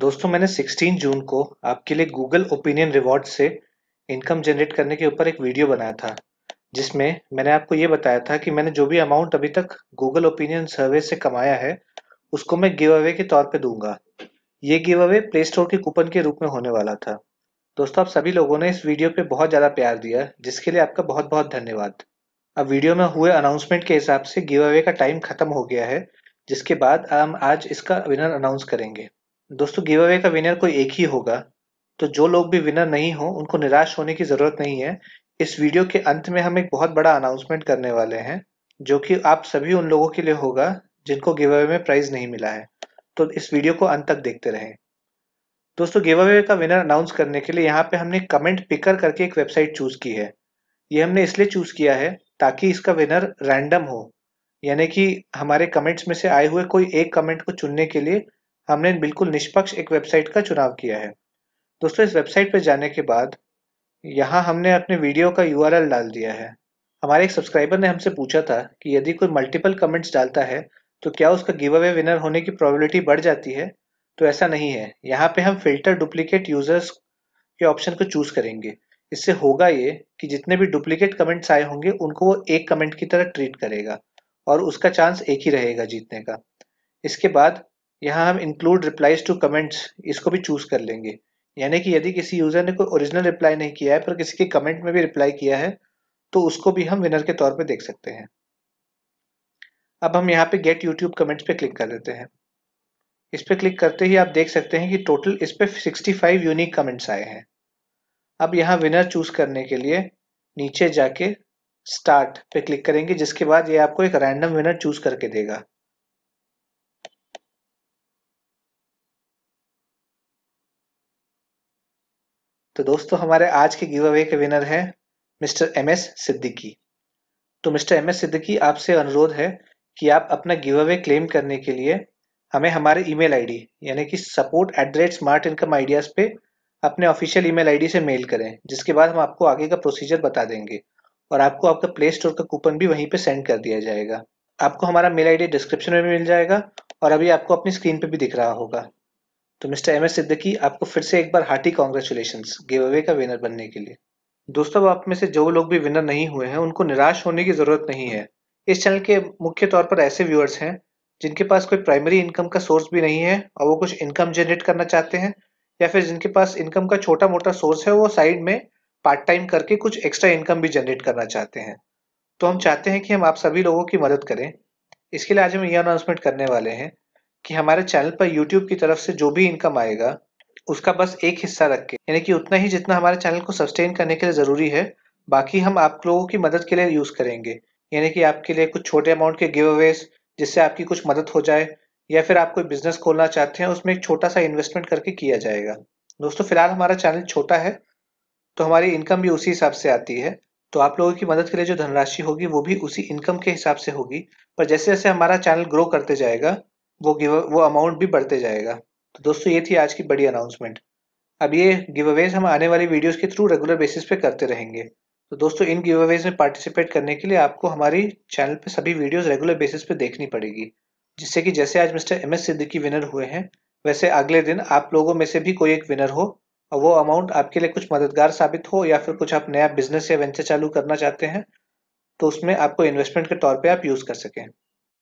दोस्तों मैंने 16 जून को आपके लिए गूगल ओपिनियन रिवॉर्ड से इनकम जनरेट करने के ऊपर एक वीडियो बनाया था जिसमें मैंने आपको ये बताया था कि मैंने जो भी अमाउंट अभी तक गूगल ओपिनियन सर्वे से कमाया है उसको मैं गिव अवे के तौर पे दूंगा ये गिव अवे प्ले स्टोर के कूपन के रूप में होने वाला था दोस्तों आप सभी लोगों ने इस वीडियो पे बहुत ज़्यादा प्यार दिया जिसके लिए आपका बहुत बहुत धन्यवाद अब वीडियो में हुए अनाउंसमेंट के हिसाब से गिव अवे का टाइम खत्म हो गया है जिसके बाद हम आज इसका विनर अनाउंस करेंगे दोस्तों गिव अवे का विनर कोई एक ही होगा तो जो लोग भी विनर नहीं हो उनको निराश होने की ज़रूरत नहीं है इस वीडियो के अंत में हम एक बहुत बड़ा अनाउंसमेंट करने वाले हैं जो कि आप सभी उन लोगों के लिए होगा जिनको गिव अवे में प्राइज़ नहीं मिला है तो इस वीडियो को अंत तक देखते रहें दोस्तों गिव अवे का विनर अनाउंस करने के लिए यहाँ पे हमने कमेंट पिकर करके एक वेबसाइट चूज़ की है ये हमने इसलिए चूज़ किया है ताकि इसका विनर रैंडम हो यानी कि हमारे कमेंट्स में से आए हुए कोई एक कमेंट को चुनने के लिए हमने बिल्कुल निष्पक्ष एक वेबसाइट का चुनाव किया है दोस्तों इस वेबसाइट पर जाने के बाद यहाँ हमने अपने वीडियो का यू डाल दिया है हमारे एक सब्सक्राइबर ने हमसे पूछा था कि यदि कोई मल्टीपल कमेंट्स डालता है तो क्या उसका गिव अवे विनर होने की प्रोबेबिलिटी बढ़ जाती है तो ऐसा नहीं है यहाँ पे हम फिल्टर डुप्लीकेट यूजर्स के ऑप्शन को चूज करेंगे इससे होगा ये कि जितने भी डुप्लीकेट कमेंट्स आए होंगे उनको वो एक कमेंट की तरह ट्रीट करेगा और उसका चांस एक ही रहेगा जीतने का इसके बाद यहाँ हम इंक्लूड रिप्लाईज टू कमेंट्स इसको भी चूज कर लेंगे यानी कि यदि किसी यूज़र ने कोई ओरिजिनल रिप्लाई नहीं किया है पर किसी के कमेंट में भी रिप्लाई किया है तो उसको भी हम विनर के तौर पे देख सकते हैं अब हम यहाँ पे गेट यूट्यूब कमेंट्स पे क्लिक कर देते हैं इस पर क्लिक करते ही आप देख सकते हैं कि टोटल इस पर सिक्सटी यूनिक कमेंट्स आए हैं अब यहाँ विनर चूज करने के लिए नीचे जाके स्टार्ट पे क्लिक करेंगे जिसके बाद ये आपको एक रैंडम विनर चूज करके देगा तो दोस्तों हमारे आज के गिव अवे के विनर है मिस्टर एम एस सिद्दीकी तो मिस्टर एम एस सिद्दीकी आपसे अनुरोध है कि आप अपना गिव अवे क्लेम करने के लिए हमें हमारे ईमेल आईडी यानी कि support at the rate smart income ideas पे अपने ऑफिशियल ईमेल आईडी से मेल करें जिसके बाद हम आपको आगे का प्रोसीजर बता देंगे और आपको आपका प्ले स्टोर का कूपन भी वहीं पे सेंड कर दिया जाएगा आपको हमारा मेल आईडी डिस्क्रिप्शन में भी मिल जाएगा और अभी आपको अपनी स्क्रीन पे भी दिख रहा होगा तो मिस्टर एम एस सिद्दकी आपको फिर से एक बार हार्टी कॉन्ग्रेचुलेशन गिव अवे का विनर बनने के लिए दोस्तों आप में से जो लोग भी विनर नहीं हुए हैं उनको निराश होने की जरूरत नहीं है इस चैनल के मुख्य तौर पर ऐसे व्यूअर्स हैं जिनके पास कोई प्राइमरी इनकम का सोर्स भी नहीं है और वो कुछ इनकम जनरेट करना चाहते हैं या फिर जिनके पास इनकम का छोटा मोटा सोर्स है वो साइड में पार्ट टाइम करके कुछ एक्स्ट्रा इनकम भी जनरेट करना चाहते हैं तो हम चाहते हैं कि हम आप सभी लोगों की मदद करें इसके लिए आज हम यह अनाउंसमेंट करने वाले हैं कि हमारे चैनल पर यूट्यूब की तरफ से जो भी इनकम आएगा उसका बस एक हिस्सा रख के यानी कि उतना ही जितना हमारे चैनल को सस्टेन करने के लिए ज़रूरी है बाकी हम आप लोगों की मदद के लिए यूज़ करेंगे यानी कि आपके लिए कुछ छोटे अमाउंट के गिव अवेज जिससे आपकी कुछ मदद हो जाए या फिर आप कोई बिजनेस खोलना चाहते हैं उसमें एक छोटा सा इन्वेस्टमेंट करके किया जाएगा दोस्तों फिलहाल हमारा चैनल छोटा है तो हमारी इनकम भी उसी हिसाब से आती है तो आप लोगों की मदद के लिए जो धनराशि होगी वो भी उसी इनकम के हिसाब से होगी पर जैसे जैसे हमारा चैनल ग्रो करते जाएगा वो गिव वो अमाउंट भी बढ़ते जाएगा तो दोस्तों ये थी आज की बड़ी अनाउंसमेंट अब ये गिव अवेज हम आने वाली वीडियोस के थ्रू रेगुलर बेसिस पे करते रहेंगे तो दोस्तों इन गिव अवेज में पार्टिसिपेट करने के लिए आपको हमारी चैनल पे सभी वीडियोस रेगुलर बेसिस पे देखनी पड़ेगी जिससे कि जैसे आज mister M S Siddiqui winner हुए हैं वैसे अगले दिन आप लोगों में से भी कोई एक विनर हो और वो अमाउंट आपके लिए कुछ मददगार साबित हो या फिर कुछ आप नया बिजनेस या वेंचर चालू करना चाहते हैं तो उसमें आपको इन्वेस्टमेंट के तौर पर आप यूज़ कर सकें